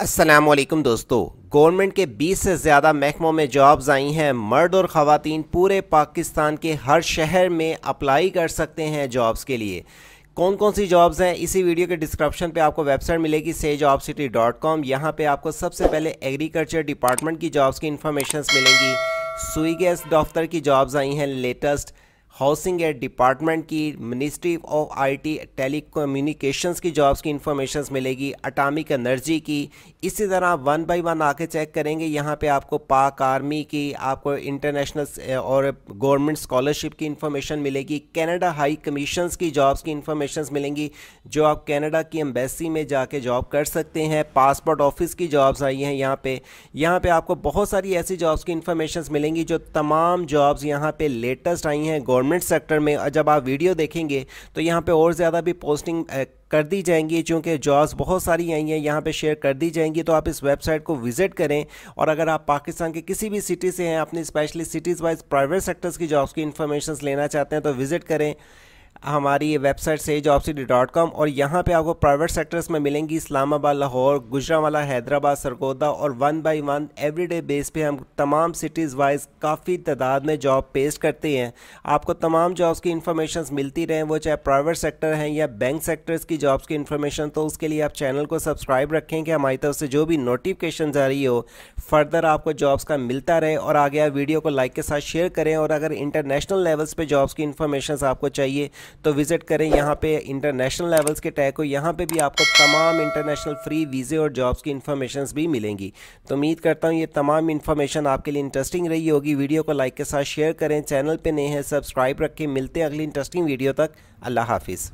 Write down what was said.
असलम दोस्तों गवर्नमेंट के 20 से ज़्यादा महकमों में जॉब्स आई हैं मर्द और ख़वान पूरे पाकिस्तान के हर शहर में अप्लाई कर सकते हैं जॉब्स के लिए कौन कौन सी जॉब्स हैं इसी वीडियो के डिस्क्रिप्शन पे आपको वेबसाइट मिलेगी से जॉब सिटी डॉट कॉम यहाँ पर आपको सबसे पहले एग्रीकल्चर डिपार्टमेंट की जॉब्स की इन्फॉर्मेशन मिलेंगी गैस दफ्तर की जॉब्स आई हैं लेटेस्ट हाउसिंग एड डिपार्टमेंट की मिनिस्ट्री ऑफ आईटी टेलीकम्युनिकेशंस की जॉब्स की इन्फॉर्मेशन मिलेगी अटामिक एनर्जी की इसी तरह वन बाई वन आके चेक करेंगे यहाँ पे आपको पाक आर्मी की आपको इंटरनेशनल और गवर्नमेंट स्कॉलरशिप की इंफॉर्मेशन मिलेगी कनाडा हाई कमीशन की जॉब्स की इन्फॉर्मेशन मिलेंगी जो आप कैनेडा की एम्बेसी में जाके जॉब कर सकते हैं पासपोर्ट ऑफिस की जॉब्स आई हैं यहाँ पर यहाँ पर आपको बहुत सारी ऐसी जॉब्स की इन्फॉर्मेशन मिलेंगी जो तमाम जॉब्स यहाँ पे लेटेस्ट आई हैं गवर्नमेंट गवर्नमेंट सेक्टर में जब आप वीडियो देखेंगे तो यहाँ पे और ज़्यादा भी पोस्टिंग कर दी जाएंगी क्योंकि जॉब्स बहुत सारी आई हैं यहाँ पे शेयर कर दी जाएंगी तो आप इस वेबसाइट को विजिट करें और अगर आप पाकिस्तान के किसी भी सिटी से हैं अपनी specially cities wise private sectors की जॉब्स की इन्फॉर्मेशन लेना चाहते हैं तो विज़िट करें हमारी वेबसाइट से जॉब सी डॉट कॉम और यहाँ पे आपको प्राइवेट सेक्टर्स में मिलेंगी इस्लामाबाद लाहौर गुजरावाला हैदराबाद सरगोदा और one by one everyday base पे हम तमाम सिटीज़ वाइज काफ़ी तादाद में जॉब पेश करते हैं आपको तमाम जॉब्स की इन्फॉर्मेशन मिलती रहें वो चाहे प्राइवेट सेक्टर हैं या बैंक सेक्टर्स की जॉब्स की इन्फॉर्मेशन तो उसके लिए आप चैनल को सब्सक्राइब रखें कि हमारी तरफ से जो भी नोटिफिकेशन आ रही हो फर्दर आपको जॉब्स का मिलता रहे और आगे आप वीडियो को लाइक के साथ शेयर करें और अगर इंटरनेशनल लेवल्स पर जॉब्स की इन्फॉर्मेशन आपको चाहिए तो विज़िट करें यहाँ पे इंटरनेशनल लेवल्स के टैग को यहाँ पे भी आपको तमाम इंटरनेशनल फ्री वीज़े और जॉब्स की इन्फॉर्मेशन भी मिलेंगी तो उम्मीद करता हूँ ये तमाम इन्फॉर्मेशन आपके लिए इंटरेस्टिंग रही होगी वीडियो को लाइक के साथ शेयर करें चैनल पर नए हैं सब्सक्राइब रखें मिलते हैं अगली इंटरेस्टिंग वीडियो तक अल्लाह हाफिज़